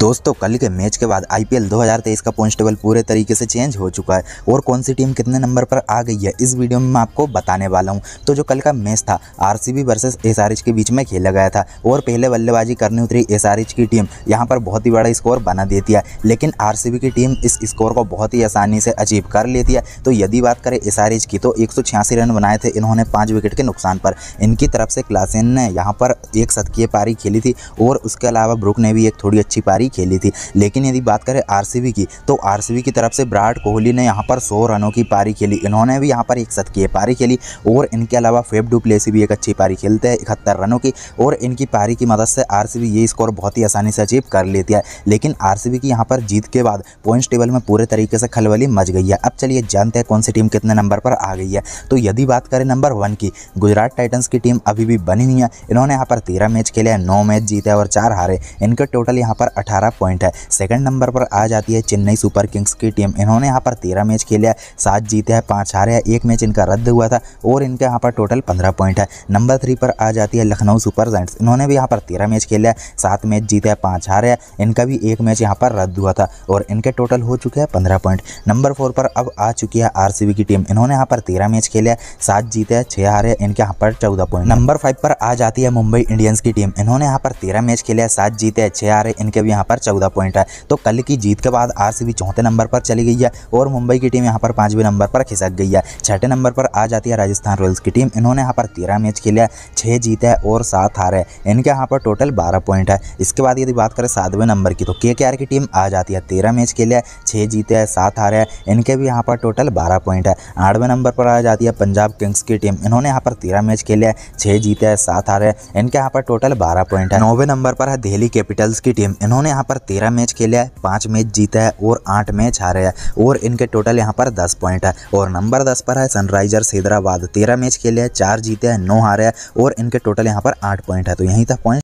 दोस्तों कल के मैच के बाद आईपीएल 2023 का पॉइंट टेबल पूरे तरीके से चेंज हो चुका है और कौन सी टीम कितने नंबर पर आ गई है इस वीडियो में मैं आपको बताने वाला हूं तो जो कल का मैच था आरसीबी वर्सेस एसआरएच के बीच में खेला गया था और पहले बल्लेबाजी करने उतरी एसआरएच की टीम यहाँ पर बहुत ही बड़ा स्कोर बना देती है लेकिन आर की टीम इस स्कोर को बहुत ही आसानी से अचीव कर लेती है तो यदि बात करें एस की तो एक रन बनाए थे इन्होंने पाँच विकेट के नुकसान पर इनकी तरफ से क्लासेन ने यहाँ पर एक शतकीय पारी खेली थी और उसके अलावा ब्रुक ने भी एक थोड़ी अच्छी पारी खेली थी लेकिन यदि बात करें आर की तो आर की तरफ से विराट कोहली ने यहाँ पर सौ रनों की पारी खेली इन्होंने भी यहाँ पर एक शतकीय पारी खेली और इनके अलावा फेफ डुप्लेसी भी एक अच्छी पारी खेलते हैं इकहत्तर रनों की और इनकी पारी की मदद से आर ये स्कोर बहुत ही आसानी से अचीव कर लेती है लेकिन आर की यहाँ पर जीत के बाद पॉइंट्स टेबल में पूरे तरीके से खलबली मच गई है अब चलिए जानते हैं कौन सी टीम कितने नंबर पर आ गई है तो यदि बात करें नंबर वन की गुजरात टाइटन्स की टीम अभी भी बनी हुई है इन्होंने यहाँ पर तेरह मैच खेले हैं नौ मैच जीते और चार हारे इनके टोटल यहाँ पर अठारह अठारह पॉइंट है सेकंड नंबर पर आ जाती है चेन्नई सुपर किंग्स की टीम इन्होंने यहाँ पर तेरह मैच खेले है सात जीते हैं पाँच हारे हैं एक मैच इनका रद्द हुआ था और इनके यहाँ पर टोटल पंद्रह पॉइंट है नंबर थ्री पर आ जाती है लखनऊ सुपर जैंट्स इन्होंने भी यहाँ पर तेरह मैच खेले है सात मैच जीते हैं पाँच हारे हैं इनका भी एक मैच यहाँ पर रद्द हुआ था और इनके टोटल हो चुके हैं पंद्रह पॉइंट नंबर फोर पर अब आ चुकी है आर की टीम इन्होंने यहाँ पर तेरह मैच खेले है सात जीते हैं छः हारे इनके यहाँ पर चौदह पॉइंट नंबर फाइव पर आ जाती है मुंबई इंडियंस की टीम इन्होंने यहाँ पर तेरह मैच खेले है सात जीते हैं छः हारे इनके भी यहाँ पर चौदह पॉइंट है तो कल की जीत के बाद आर चौथे नंबर पर चली गई है और मुंबई की टीम यहाँ पर पाँचवें नंबर पर खिसक गई है छठे नंबर पर आ जाती है राजस्थान रॉयल्स की टीम इन्होंने यहाँ पर तेरह मैच खेले छः जीते हैं और सात हार है इनके यहाँ पर टोटल बारह पॉइंट है इसके बाद यदि बात करें सातवें नंबर की तो के की टीम आ जाती है तेरह मैच खेले है छः जीते हैं सात हार है इनके भी यहाँ पर टोटल बारह पॉइंट है आठवें नंबर पर आ जाती है पंजाब किंग्स की टीम इन्होंने यहाँ पर तेरह मैच खेले है छः जीते हैं सात हार है इनके यहाँ पर टोटल बारह पॉइंट है नौवें नंबर पर है दिल्ली कैपिटल्स की टीम इन्होंने यहाँ पर तेरह मैच खेला है पाँच मैच जीता है और आठ मैच हारे है और इनके टोटल यहाँ पर दस पॉइंट है और नंबर दस पर है सनराइजर्स हैदराबाद तेरह मैच खेले है चार जीते हैं नौ हारे है और इनके टोटल यहाँ पर आठ पॉइंट है तो यहीं तक पॉइंट